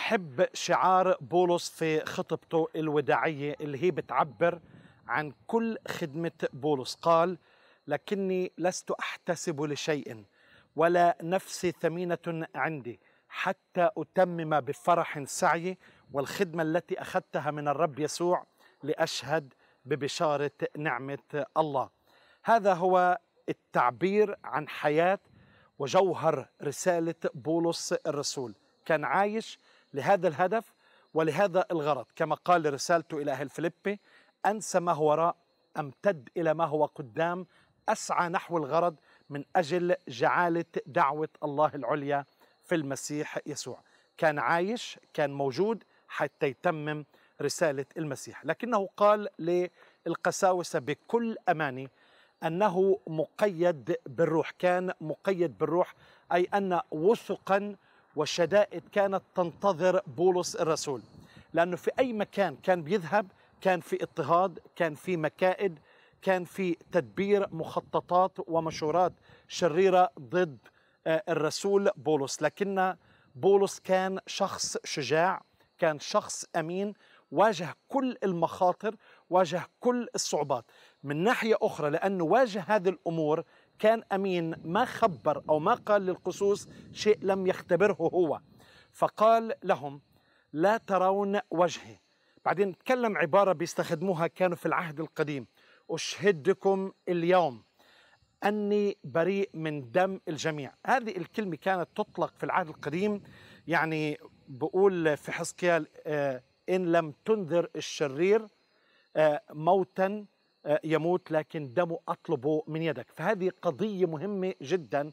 بحب شعار بولس في خطبته الوداعية اللي هي بتعبر عن كل خدمة بولس قال لكني لست أحتسب لشيء ولا نفسي ثمينة عندي حتى أتمم بفرح سعي والخدمة التي أخذتها من الرب يسوع لأشهد ببشارة نعمة الله هذا هو التعبير عن حياة وجوهر رسالة بولس الرسول كان عايش لهذا الهدف ولهذا الغرض كما قال رسالته إلى أهل فليبي أنسى ما هو وراء أمتد إلى ما هو قدام أسعى نحو الغرض من أجل جعالة دعوة الله العليا في المسيح يسوع كان عايش كان موجود حتى يتمم رسالة المسيح لكنه قال للقساوسة بكل أماني أنه مقيد بالروح كان مقيد بالروح أي أن وثقا والشدائد كانت تنتظر بولس الرسول لأنه في أي مكان كان بيذهب كان في اضطهاد كان في مكائد كان في تدبير مخططات ومشورات شريرة ضد آه، الرسول بولس لكن بولس كان شخص شجاع كان شخص أمين واجه كل المخاطر واجه كل الصعوبات من ناحية أخرى لأنه واجه هذه الأمور كان أمين ما خبر أو ما قال للقصوص شيء لم يختبره هو فقال لهم لا ترون وجهي بعدين تكلم عبارة بيستخدموها كانوا في العهد القديم أشهدكم اليوم أني بريء من دم الجميع هذه الكلمة كانت تطلق في العهد القديم يعني بقول في حزقيال آه، إن لم تنذر الشرير آه، موتا يموت لكن دمه أطلبه من يدك فهذه قضية مهمة جدا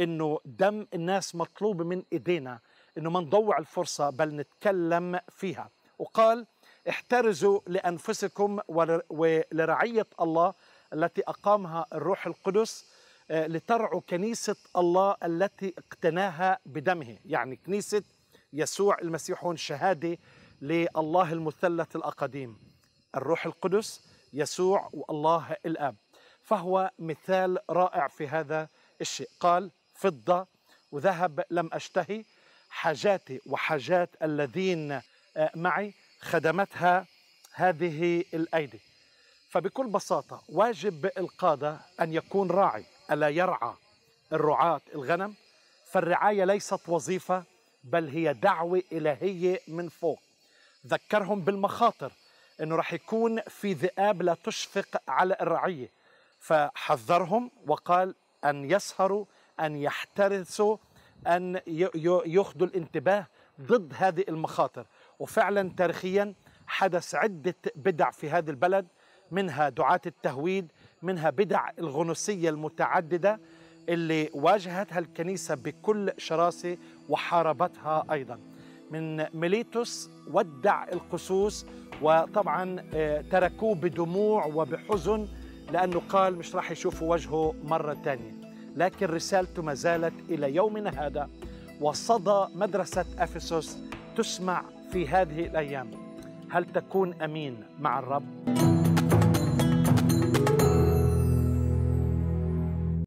أنه دم الناس مطلوب من إيدينا أنه ما نضوع الفرصة بل نتكلم فيها وقال احترزوا لأنفسكم ولرعية الله التي أقامها الروح القدس آه، لترعوا كنيسة الله التي اقتناها بدمه يعني كنيسة يسوع المسيح هون شهادة لله المثلث الأقديم الروح القدس يسوع والله الاب فهو مثال رائع في هذا الشيء قال فضه وذهب لم اشتهي حاجاتي وحاجات الذين آه، معي خدمتها هذه الايدي فبكل بساطه واجب القاده ان يكون راعي الا يرعى الرعاه الغنم فالرعايه ليست وظيفه بل هي دعوه الهيه من فوق ذكرهم بالمخاطر انه راح يكون في ذئاب لا تشفق على الرعيه فحذرهم وقال ان يسهروا ان يحترسوا ان ياخذوا الانتباه ضد هذه المخاطر وفعلا تاريخيا حدث عده بدع في هذا البلد منها دعاه التهويد منها بدع الغنوصيه المتعدده اللي واجهتها الكنيسه بكل شراسه وحاربتها ايضا من ميليتوس ودع القصوص وطبعا آه، تركوه بدموع وبحزن لأنه قال مش راح يشوفوا وجهه مرة تانية لكن رسالته ما زالت إلى يومنا هذا وصدى مدرسة أفسس تسمع في هذه الأيام هل تكون أمين مع الرب؟